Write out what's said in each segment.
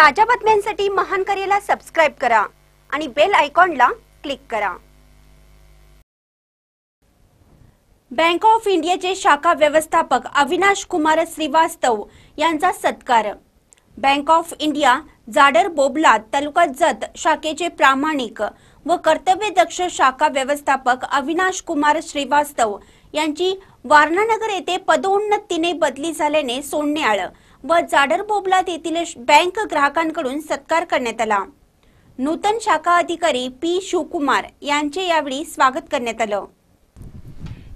ताज्या बातम्यांसाठी महान करेला सब्सक्राइब करा आणि बेल ला क्लिक करा बँक ऑफ इंडियाचे शाखा व्यवस्थापक अविनाश कुमार श्रीवास्तव यांचा सत्कार bank of India Jadar Bobla तालुका जत शाखेचे प्रामाणिक व कर्तव्यदक्ष शाखा व्यवस्थापक अविनाश कुमार श्रीवास्तव यांची वारणानगर येथे पदोन्नतीने बदली झाल्याने सोडणे आलं व जाडर बोबलात येथील बँक ग्राहकांकडून सत्कार करण्यात आला नूतन शाखा अधिकारी पी शिवकुमार यांचे यावेळी स्वागत करण्यात आलं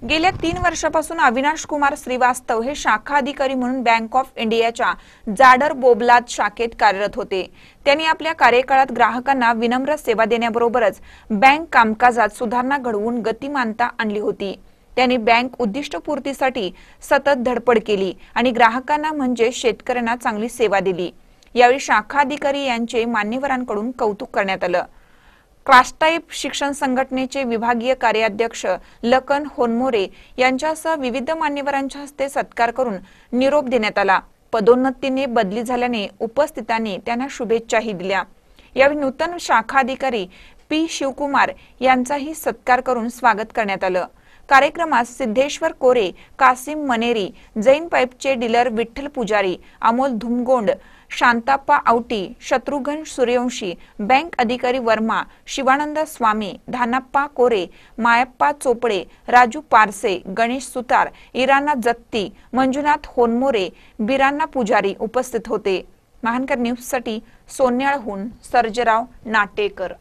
गेल्या तीन वर्षापासून अविनाश कुमार श्रीवास्तव हे शाखा अधिकारी म्हणून बँक ऑफ इंडियाच्या जाडर बोबलात शाखेत कार्यरत होते त्यांनी आपल्या कार्यकाळात ग्राहकांना विनम्र सेवा देण्याबरोबरच बँक कामकाजात सुधारणा घडवून गतिमानता आणली होती त्यांनी बँक उद्दिष्टपूर्तीसाठी सतत धडपड केली आणि ग्राहकांना म्हणजे शेतकऱ्यांना चांगली सेवा दिली यावेळी शाखा अधिकारी यांचे मान्यवरांकडून कौतुक करण्यात आलं क्लास्टाईप शिक्षण संघटनेचे विभागीय कार्याध्यक्ष लकन होनमोरे यांच्यासह विविध मान्यवरांच्या हस्ते सत्कार करून निरोप देण्यात आला पदोन्नतीने बदली झाल्याने उपस्थितांनी त्यांना शुभेच्छाही दिल्या यावेळी नूतन शाखा अधिकारी पी शिवकुमार यांचाही सत्कार करून स्वागत करण्यात आलं कार्यक्रमात सिद्धेश्वर कोरे कासिम मनेरी जैन पाईपचे डीलर विठ्ठल पुजारी अमोल धुमगोंड शांताप्पा आवटी शत्रुघ्न सूर्यवंशी बँक अधिकारी वर्मा शिवानंद स्वामी धानाप्पा कोरे मायाप्पा चोपडे राजू पारसे गणेश सुतार इराणा जत्ती मंजुनाथ होनमोरे बिराना पुजारी उपस्थित होते महानकर न्यूजसाठी सोन्याळहून सर्जराव नाटेकर